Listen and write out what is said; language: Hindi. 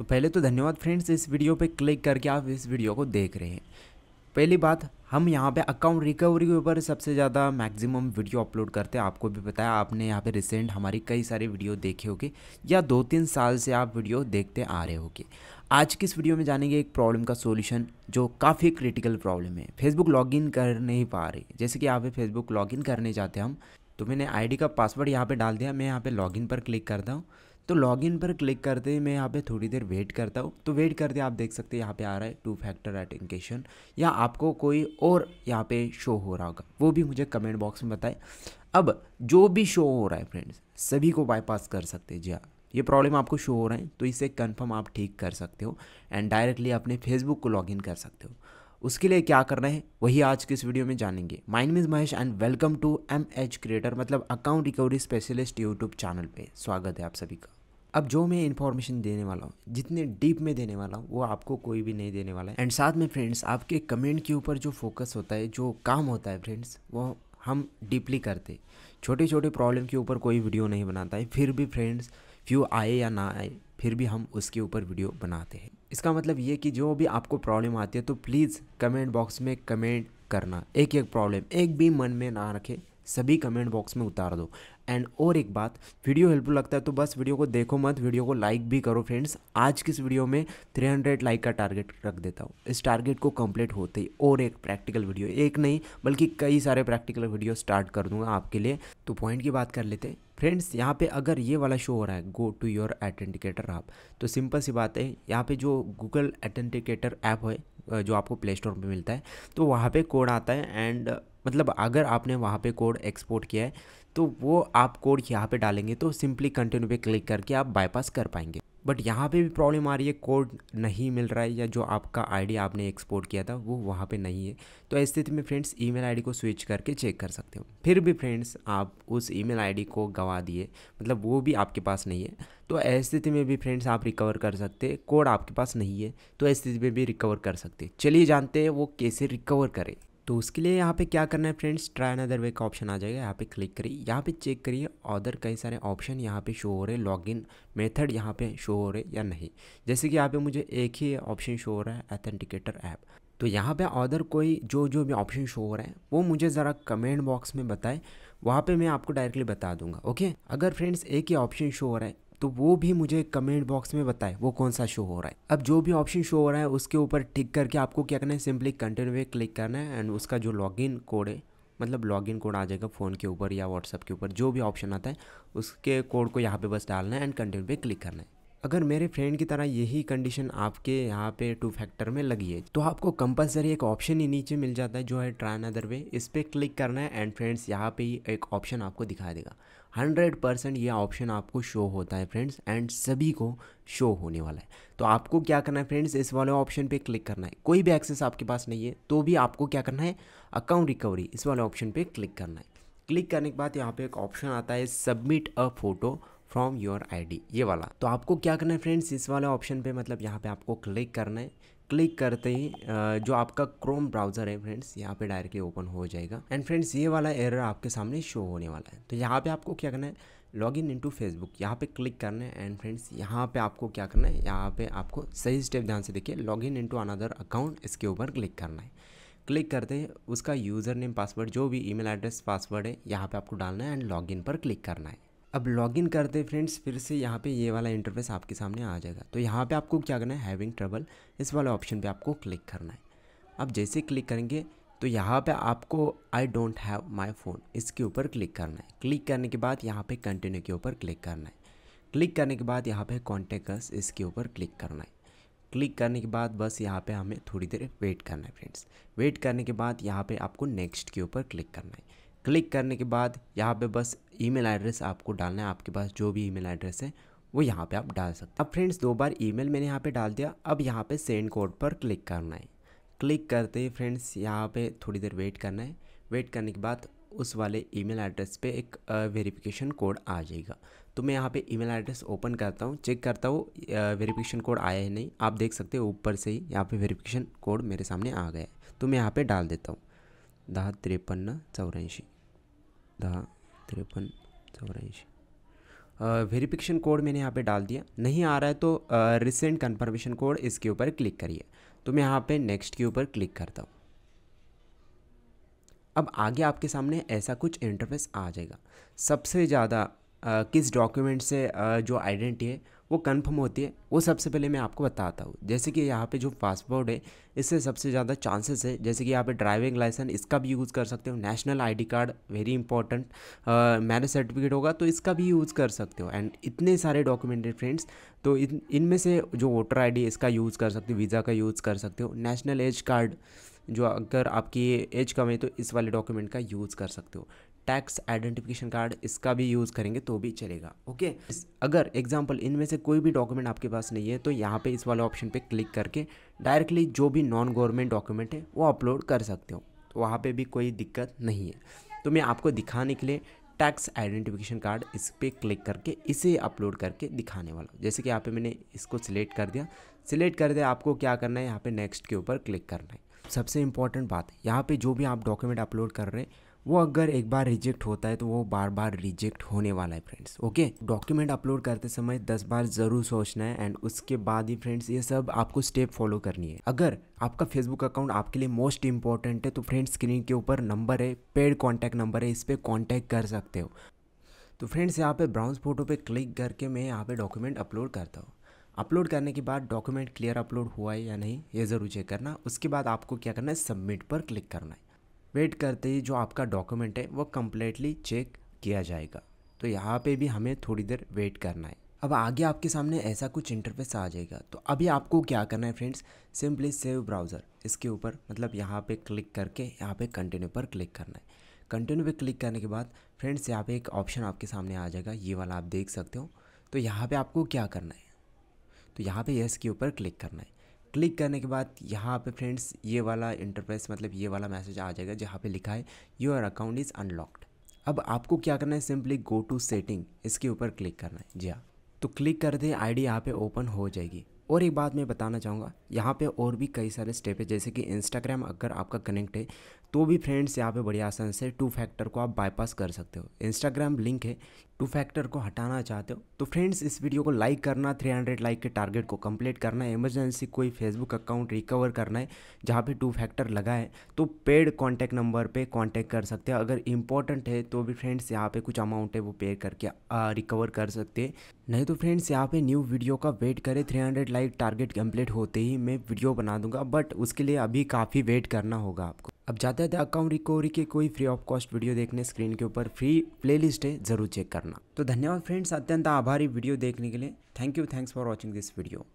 तो पहले तो धन्यवाद फ्रेंड्स इस वीडियो पे क्लिक करके आप इस वीडियो को देख रहे हैं पहली बात हम यहाँ पे अकाउंट रिकवरी के ऊपर सबसे ज़्यादा मैक्सिमम वीडियो अपलोड करते हैं आपको भी पता है आपने यहाँ पे रिसेंट हमारी कई सारे वीडियो देखे होंगे या दो तीन साल से आप वीडियो देखते आ रहे होंगे आज की इस वीडियो में जानेंगे एक प्रॉब्लम का सॉल्यूशन जो काफ़ी क्रिटिकल प्रॉब्लम है फेसबुक लॉगिन कर नहीं पा रहे जैसे कि यहाँ पे फेसबुक लॉगिन करने जाते हैं हम तो मैंने आईडी का पासवर्ड यहाँ पे डाल दिया मैं यहाँ पे लॉगिन पर क्लिक करता हूँ तो लॉगिन पर क्लिक करते मैं यहाँ पे थोड़ी देर वेट करता हूँ तो वेट करते आप देख सकते हैं यहाँ पे आ रहा है टू फैक्टर अटेंकेशन या आपको कोई और यहाँ पे शो हो रहा होगा वो भी मुझे कमेंट बॉक्स में बताएं अब जो भी शो हो रहा है फ्रेंड्स सभी को बाईपास कर सकते हैं जी हाँ ये प्रॉब्लम आपको शो हो रहा है तो इसे कन्फर्म आप ठीक कर सकते हो एंड डायरेक्टली अपने फेसबुक को लॉगिन कर सकते हो उसके लिए क्या करना है वही आज के इस वीडियो में जानेंगे माइंड मीज Mahesh and welcome to M H creator मतलब account recovery specialist YouTube channel पे स्वागत है आप सभी का अब जो मैं इन्फॉर्मेशन देने वाला हूँ जितने डीप में देने वाला हूँ वो आपको कोई भी नहीं देने वाला है एंड साथ में फ्रेंड्स आपके कमेंट के ऊपर जो फोकस होता है जो काम होता है फ्रेंड्स वो हम डीपली करते छोटे छोटे प्रॉब्लम के ऊपर कोई वीडियो नहीं बनाता है फिर भी फ्रेंड्स व्यू आए या ना आए फिर भी हम उसके ऊपर वीडियो बनाते हैं इसका मतलब ये कि जो भी आपको प्रॉब्लम आती है तो प्लीज़ कमेंट बॉक्स में कमेंट करना एक एक प्रॉब्लम एक भी मन में ना रखें सभी कमेंट बॉक्स में उतार दो एंड और एक बात वीडियो हेल्पफुल लगता है तो बस वीडियो को देखो मत वीडियो को लाइक भी करो फ्रेंड्स आज की इस वीडियो में 300 लाइक का टारगेट रख देता हूँ इस टारगेट को कंप्लीट होते ही और एक प्रैक्टिकल वीडियो एक नहीं बल्कि कई सारे प्रैक्टिकल वीडियो स्टार्ट कर दूंगा आपके लिए तो पॉइंट की बात कर लेते हैं फ्रेंड्स यहाँ पे अगर ये वाला शो हो रहा है गो टू योर एटेंटिकेटर आप तो सिंपल सी बात है यहाँ पे जो गूगल एटेंटिकेटर ऐप है जो आपको प्ले स्टोर पर मिलता है तो वहाँ पे कोड आता है एंड मतलब अगर आपने वहाँ पे कोड एक्सपोर्ट किया है तो वो आप कोड यहाँ पे डालेंगे तो सिंपली कंटिन्यू पे क्लिक करके आप बाईपास कर पाएंगे बट यहाँ पे भी प्रॉब्लम आ रही है कोड नहीं मिल रहा है या जो आपका आईडी आपने एक्सपोर्ट किया था वो वहाँ पे नहीं है तो ऐसी स्थिति में फ्रेंड्स ईमेल आईडी को स्विच करके चेक कर सकते हो फिर भी फ्रेंड्स आप उस ईमेल आईडी को गवा दिए मतलब वो भी आपके पास नहीं है तो ऐसी स्थिति में भी फ्रेंड्स आप रिकवर कर सकते कोड आपके पास नहीं है तो ऐसी स्थिति में भी रिकवर कर सकते चलिए जानते हैं वो कैसे रिकवर करें तो उसके लिए यहाँ पे क्या करना है फ्रेंड्स ट्राई अनदर वे का ऑप्शन आ जाएगा यहाँ पे क्लिक करिए यहाँ पे चेक करिए अदर कई सारे ऑप्शन यहाँ पे शो हो रहे लॉगिन मेथड यहाँ पे शो हो रहे या नहीं जैसे कि यहाँ पे मुझे एक ही ऑप्शन शो हो रहा है एथेंटिकेटर ऐप तो यहाँ पे अदर कोई जो जो भी ऑप्शन शो हो रहा है वो मुझे ज़रा कमेंट बॉक्स में बताएं वहाँ पे मैं आपको डायरेक्टली बता दूंगा ओके अगर फ्रेंड्स एक ही ऑप्शन शो हो रहा है तो वो भी मुझे कमेंट बॉक्स में बताए वो कौन सा शो हो रहा है अब जो भी ऑप्शन शो हो रहा है उसके ऊपर टिक करके आपको क्या करना है सिंपली कंटिन्यू पे क्लिक करना है एंड उसका जो लॉगिन कोड है मतलब लॉगिन कोड आ जाएगा फ़ोन के ऊपर या व्हाट्सअप के ऊपर जो भी ऑप्शन आता है उसके कोड को यहाँ पे बस डालना है एंड कंटिन्यू पे क्लिक करना है अगर मेरे फ्रेंड की तरह यही कंडीशन आपके यहाँ पे टू फैक्टर में लगी है तो आपको कंपलसरी एक ऑप्शन ही नीचे मिल जाता है जो है ट्राई अदर वे इस पर क्लिक करना है एंड फ्रेंड्स यहाँ पे ही एक ऑप्शन आपको दिखा देगा हंड्रेड परसेंट ये ऑप्शन आपको शो होता है फ्रेंड्स एंड सभी को शो होने वाला है तो आपको क्या करना है फ्रेंड्स इस वाले ऑप्शन पे क्लिक करना है कोई भी एक्सेस आपके पास नहीं है तो भी आपको क्या करना है अकाउंट रिकवरी इस वाले ऑप्शन पे क्लिक करना है क्लिक करने के बाद यहाँ पे एक ऑप्शन आता है submit a photo from your ID ये वाला तो आपको क्या करना है फ्रेंड्स इस वाले ऑप्शन पे मतलब यहाँ पे आपको क्लिक करना है क्लिक करते ही जो आपका क्रोम ब्राउज़र है फ्रेंड्स यहाँ पे डायरेक्टली ओपन हो जाएगा एंड फ्रेंड्स ये वाला एरर आपके सामने शो होने वाला है तो यहाँ पे आपको क्या करना है लॉग इन इंटू फेसबुक यहाँ पे क्लिक करना है एंड फ्रेंड्स यहाँ पे आपको क्या करना है यहाँ पे आपको सही स्टेप ध्यान से देखिए log in into another account इसके ऊपर क्लिक करना है क्लिक करते हैं उसका यूज़र नेम पासवर्ड जो भी ईमेल एड्रेस पासवर्ड है यहाँ पे आपको डालना है एंड लॉगिन पर क्लिक करना है अब लॉगिन करते हैं फ्रेंड्स फिर से यहाँ पे ये वाला इंटरफेस आपके सामने आ जाएगा तो यहाँ पे आपको क्या करना है हैविंग ट्रबल इस वाले ऑप्शन पे आपको क्लिक करना है अब जैसे क्लिक करेंगे तो यहाँ पे आपको I don't have my phone इसके ऊपर क्लिक करना है क्लिक करने के बाद यहाँ पे कंटिन्यू के ऊपर क्लिक करना है क्लिक करने के बाद यहाँ पर कॉन्टेक्ट इसके ऊपर क्लिक करना है क्लिक करने के बाद बस यहाँ पर हमें थोड़ी देर वेट करना है फ्रेंड्स वेट करने के बाद यहाँ पर आपको नेक्स्ट के ऊपर क्लिक करना है क्लिक करने के बाद यहाँ पे बस ईमेल एड्रेस आपको डालना है आपके पास जो भी ईमेल एड्रेस है वो यहाँ पे आप डाल सकते हैं अब फ्रेंड्स दो बार ईमेल मैंने यहाँ पे डाल दिया अब यहाँ पे सेंड कोड पर क्लिक करना है क्लिक करते ही फ्रेंड्स यहाँ पे थोड़ी देर वेट करना है वेट करने के बाद उस वाले ईमेल एड्रेस पे एक वेरिफिकेशन कोड आ जाएगा तो मैं यहाँ पे ईमेल एड्रेस ओपन करता हूँ चेक करता हूँ वेरिफिकेशन कोड आया है नहीं आप देख सकते हो ऊपर से ही यहाँ पे वेरिफिकेशन कोड मेरे सामने आ गया है तो मैं यहाँ पे डाल देता हूँ दह तिरपन चौरासी दह तिरपन चौरासी वेरीफिकेशन कोड मैंने यहाँ पे डाल दिया नहीं आ रहा है तो रिसेंट कन्फर्मेशन कोड इसके ऊपर क्लिक करिए तो मैं यहाँ पे नेक्स्ट के ऊपर क्लिक करता हूँ अब आगे आपके सामने ऐसा कुछ इंटरफेस आ जाएगा सबसे ज़्यादा किस डॉक्यूमेंट से आ, जो आइडेंटिटी है वो कन्फर्म होती है वो सबसे पहले मैं आपको बताता हूँ जैसे कि यहाँ पे जो पासपोर्ट है इससे सबसे ज़्यादा चांसेस है जैसे कि यहाँ पे ड्राइविंग लाइसेंस इसका भी यूज़ कर सकते हो national ID card very important marriage certificate होगा तो इसका भी यूज़ कर सकते हो एंड इतने सारे डॉक्यूमेंट है फ्रेंड्स तो इन इनमें से जो वोटर आई इसका यूज़ कर सकते हो वीज़ा का यूज़ कर सकते हो नेशनल एज कार्ड जो अगर आपकी एज कम है तो इस वाले डॉक्यूमेंट का यूज़ कर सकते हो टैक्स आइडेंटिफिकेशन कार्ड इसका भी यूज़ करेंगे तो भी चलेगा ओके अगर एग्जाम्पल इनमें से कोई भी डॉक्यूमेंट आपके पास नहीं है तो यहाँ पे इस वाले ऑप्शन पे क्लिक करके डायरेक्टली जो भी नॉन गवर्नमेंट डॉक्यूमेंट है वो अपलोड कर सकते हो तो वहाँ पे भी कोई दिक्कत नहीं है तो मैं आपको दिखाने के लिए टैक्स आइडेंटिफिकेशन कार्ड इस पर क्लिक करके इसे अपलोड करके दिखाने वाला जैसे कि यहाँ पर मैंने इसको सिलेक्ट कर दिया सिलेक्ट कर दिया आपको क्या करना है यहाँ पर नेक्स्ट के ऊपर क्लिक करना है सबसे इंपॉर्टेंट बात यहाँ पर जो भी आप डॉक्यूमेंट अपलोड कर रहे हैं वो अगर एक बार रिजेक्ट होता है तो वो बार बार रिजेक्ट होने वाला है फ्रेंड्स ओके डॉक्यूमेंट अपलोड करते समय दस बार ज़रूर सोचना है एंड उसके बाद ही फ्रेंड्स ये सब आपको स्टेप फॉलो करनी है अगर आपका फेसबुक अकाउंट आपके लिए मोस्ट इंपॉर्टेंट है तो फ्रेंड्स स्क्रीन के ऊपर नंबर है पेड कॉन्टैक्ट नंबर है इस पर कॉन्टैक्ट कर सकते हो तो फ्रेंड्स यहाँ पे ब्राउन्स फोटो पे क्लिक करके मैं यहाँ पे डॉक्यूमेंट अपलोड करता हूँ अपलोड करने के बाद डॉक्यूमेंट क्लियर अपलोड हुआ है या नहीं ये ज़रूर चेक करना उसके बाद आपको क्या करना है सबमिट पर क्लिक करना है वेट करते ही जो आपका डॉक्यूमेंट है वो कम्प्लीटली चेक किया जाएगा तो यहाँ पे भी हमें थोड़ी देर वेट करना है अब आगे आपके सामने ऐसा कुछ इंटरफेस आ जाएगा तो अभी आपको क्या करना है फ्रेंड्स सिंपली सेव ब्राउज़र इसके ऊपर मतलब यहाँ पे क्लिक करके यहाँ पे कंटिन्यू पर क्लिक करना है कंटिन्यू पे क्लिक करने के बाद फ्रेंड्स यहाँ पे एक ऑप्शन आपके सामने आ जाएगा ये वाला आप देख सकते हो तो यहाँ पर आपको क्या करना है तो यहाँ पर येस के ऊपर क्लिक करना है क्लिक करने के बाद यहाँ पे फ्रेंड्स ये वाला इंटरप्रेस मतलब ये वाला मैसेज आ जाएगा जहाँ पे लिखा है योर अकाउंट इज़ अनलॉक्ड अब आपको क्या करना है सिंपली गो टू सेटिंग इसके ऊपर क्लिक करना है जी हाँ तो क्लिक कर दे डी यहाँ पर ओपन हो जाएगी और एक बात मैं बताना चाहूँगा यहाँ पे और भी कई सारे स्टेप है जैसे कि इंस्टाग्राम अगर आपका कनेक्ट है तो भी फ्रेंड्स यहाँ पे बढ़िया आसान से टू फैक्टर को आप बाईपास कर सकते हो इंस्टाग्राम लिंक है टू फैक्टर को हटाना चाहते हो तो फ्रेंड्स इस वीडियो को लाइक करना 300 लाइक के टारगेट को कंप्लीट करना है इमरजेंसी कोई फेसबुक अकाउंट रिकवर करना है जहाँ पे टू फैक्टर लगा है तो पेड कॉन्टैक्ट नंबर पे कॉन्टैक्ट कर सकते हैं अगर इंपॉर्टेंट है तो भी फ्रेंड्स यहाँ पे कुछ अमाउंट है वो पे करके रिकवर कर सकते हैं नहीं तो फ्रेंड्स यहाँ पे न्यू वीडियो का वेट करें थ्री लाइक टारगेट कंप्लीट होते ही मैं वीडियो बना दूंगा बट उसके लिए अभी काफ़ी वेट करना होगा आपको अब जाते हैं अकाउंट रिकवरी के कोई फ्री ऑफ कॉस्ट वीडियो देखने स्क्रीन के ऊपर फ्री प्लेलिस्ट है जरूर चेक करना तो धन्यवाद फ्रेंड्स अत्यंत आभारी वीडियो देखने के लिए thank you thanks for watching this video